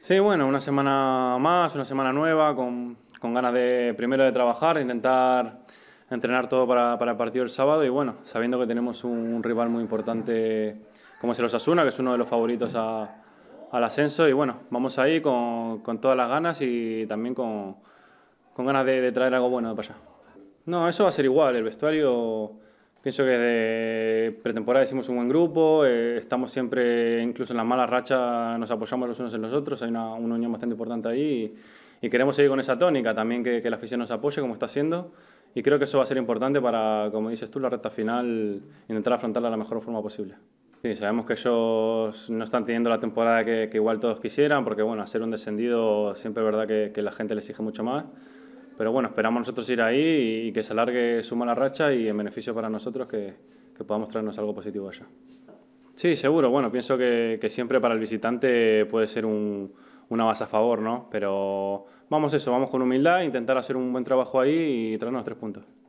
Sí, bueno, una semana más, una semana nueva, con, con ganas de primero de trabajar, intentar entrenar todo para, para, el partido del sábado y bueno, sabiendo que tenemos un, rival muy importante como es el Osasuna, que es uno de los favoritos al ascenso y bueno, vamos ahí con, con todas las ganas y también con, con ganas de, de, traer algo bueno de para allá. No, eso va a ser igual, el vestuario Pienso que de pretemporada hicimos un buen grupo, eh, estamos siempre, incluso en las malas rachas, nos apoyamos los unos en los otros, hay una, unión bastante importante ahí y, queremos seguir con esa tónica también, que, la afición nos apoye como está haciendo y creo que eso va a ser importante para, como dices tú, la recta final, intentar afrontarla de la mejor forma posible. Sí, sabemos que ellos no están teniendo la temporada que, igual todos quisieran, porque bueno, hacer un descendido siempre es verdad que, que la gente le exige mucho más. Pero bueno, esperamos nosotros ir ahí y que se alargue suma la racha y en beneficio para nosotros que, que podamos traernos algo positivo allá. Sí, seguro. Bueno, pienso que, que siempre para el visitante puede ser un, una base a favor, ¿no? Pero vamos eso, vamos con humildad, intentar hacer un buen trabajo ahí y traernos tres puntos.